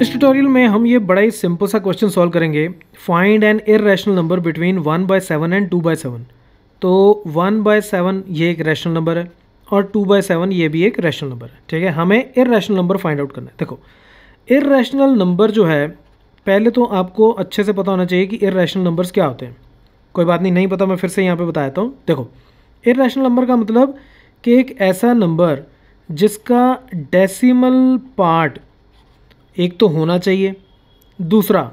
इस ट्यूटोरियल में हम ये बड़ा ही सिंपल सा क्वेश्चन सॉल्व करेंगे find an rational number between one by seven and two by seven तो वन बाय सेवन ये एक रैशनल नंबर है और टू बाय सेवन ये भी एक रैशनल नंबर है ठीक है हमें रैशनल नंबर फाइंड आउट करना है देखो रैशनल नंबर जो है पहले तो आपको अच्छे से पता होना चाहिए कि रैशनल नंबर्स क्या होते हैं कोई बात नहीं नहीं पता मैं फिर से यहाँ पे बता देता हूँ देखो रैशनल नंबर का मतलब कि एक ऐसा नंबर जिसका डेसिमल पार्ट एक तो होना चाहिए दूसरा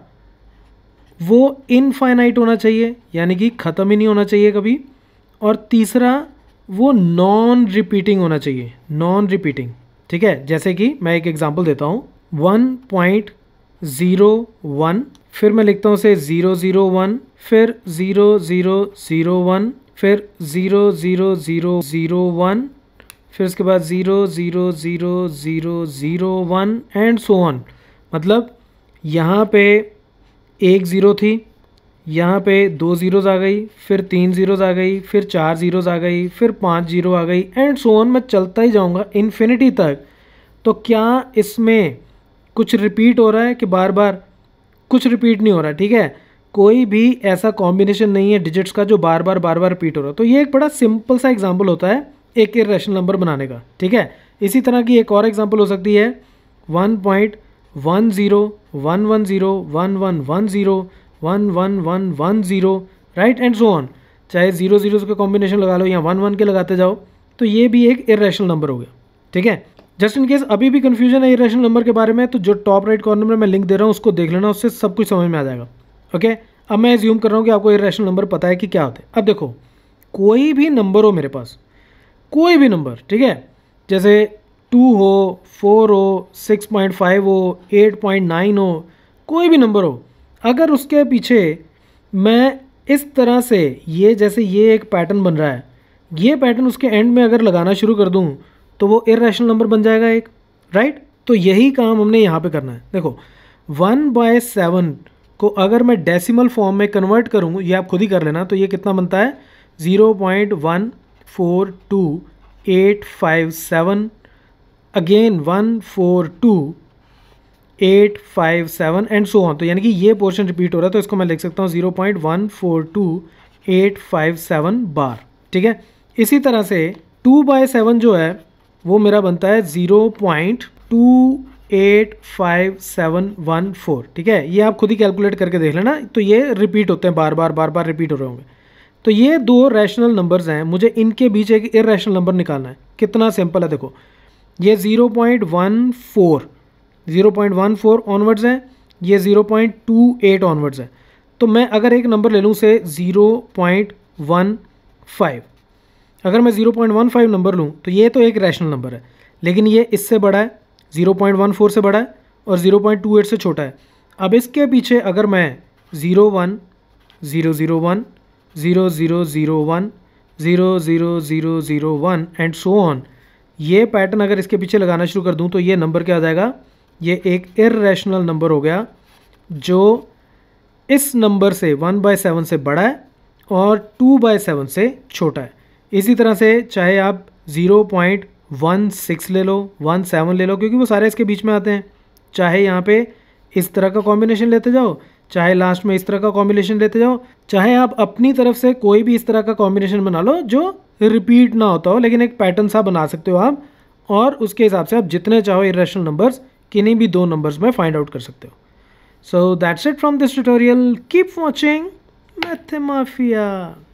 वो इनफाइनाइट होना चाहिए यानी कि ख़त्म ही नहीं होना चाहिए कभी और तीसरा वो नॉन रिपीटिंग होना चाहिए नॉन रिपीटिंग ठीक है जैसे कि मैं एक एग्जांपल देता हूँ वन पॉइंट ज़ीरो वन फिर मैं लिखता हूँ उसे ज़ीरो ज़ीरो वन फिर ज़ीरो ज़ीरो ज़ीरो वन फिर zero zero zero zero one फिर उसके बाद zero zero zero zero zero one and so on मतलब यहाँ पे एक ज़ीरो थी यहाँ पे दो ज़ीरोज़ आ गई फिर तीन ज़ीरोज़ आ गई फिर चार ज़ीरोज़ आ गई फिर पाँच ज़ीरो आ गई एंड सो वन मैं चलता ही जाऊँगा इन्फिनिटी तक तो क्या इसमें कुछ रिपीट हो रहा है कि बार बार कुछ रिपीट नहीं हो रहा ठीक है कोई भी ऐसा कॉम्बिनेशन नहीं है डिजिट्स का जो बार बार बार बार रिपीट हो रहा है तो ये एक बड़ा सिंपल सा एग्जाम्पल होता है एक रेशनल नंबर बनाने का ठीक है इसी तरह की एक और एग्जांपल हो सकती है one point one zero one one zero one one one zero one one one one zero right and so on चाहे ज़ीरो ज़ीरो का कॉम्बिनेशन लगा लो या वन वन के लगाते जाओ तो ये भी एक इरेशनल नंबर हो गया ठीक है जस्ट इन केस अभी भी कन्फ्यूजन है इरेशनल नंबर के बारे में तो जो टॉप राइट कॉर्नर में मैं लिंक दे रहा हूँ उसको देख लेना उससे सब कुछ समझ में आ जाएगा ओके अब मैं ज्यूम कर रहा हूँ कि आपको इरेशनल नंबर पता है कि क्या होते हैं अब देखो कोई भी नंबर हो मेरे पास कोई भी नंबर ठीक है जैसे टू हो फोर हो सिक्स पॉइंट फाइव हो एट पॉइंट नाइन हो कोई भी नंबर हो अगर उसके पीछे मैं इस तरह से ये जैसे ये एक पैटर्न बन रहा है ये पैटर्न उसके एंड में अगर लगाना शुरू कर दूँ तो वो इरेशनल नंबर बन जाएगा एक राइट तो यही काम हमने यहाँ पे करना है देखो वन बाय सेवन को अगर मैं डेसिमल फॉर्म में कन्वर्ट करूँ ये आप खुद ही कर लेना तो ये कितना बनता है zero point one four two eight five seven again one four two eight five seven and so on तो यानी कि ये पोर्शन रिपीट हो रहा है तो इसको मैं लिख सकता हूँ zero point one four two eight five seven बार ठीक है इसी तरह से टू बाय सेवन जो है वो मेरा बनता है zero point two eight five seven one four ठीक है ये आप खुद ही कैलकुलेट करके देख लेना तो ये रिपीट होते हैं बार बार बार बार रिपीट हो रहे होंगे तो ये दो रैशनल नंबर हैं मुझे इनके बीच एक रैशनल नंबर निकालना है कितना सिंपल है देखो ये zero point one four zero point one four onwards हैं ये zero point two eight onwards हैं तो मैं अगर एक नंबर ले लूँ से ज़ीरो पॉइंट वन फाइव अगर मैं zero point one five number लूँ तो ये तो एक रैशनल नंबर है लेकिन ये इससे बड़ा है ज़ीरो पॉइंट वन फोर से बड़ा है और ज़ीरो पॉइंट टू एट से छोटा है अब इसके पीछे अगर मैं zero one zero zero one zero zero zero one zero zero zero zero one and so on ये पैटर्न अगर इसके पीछे लगाना शुरू कर दूँ तो ये नंबर क्या आ जाएगा ये एक इेशनल नंबर हो गया जो इस नंबर से वन बाय सेवन से बड़ा है और टू बाय सेवन से छोटा है इसी तरह से चाहे आप ज़ीरो पॉइंट वन सिक्स ले लो वन सेवन ले लो क्योंकि वो सारे इसके बीच में आते हैं चाहे यहाँ पे इस तरह का कॉम्बिनेशन लेते जाओ चाहे लास्ट में इस तरह का कॉम्बिनेशन लेते जाओ चाहे आप अपनी तरफ से कोई भी इस तरह का कॉम्बिनेशन बना लो जो रिपीट ना होता हो लेकिन एक पैटर्न सा बना सकते हो आप और उसके हिसाब से आप जितने चाहो इेशनल नंबर्स किन्हीं भी दो नंबर्स में फाइंड आउट कर सकते हो so that's it from this tutorial keep watching मैथमाफिया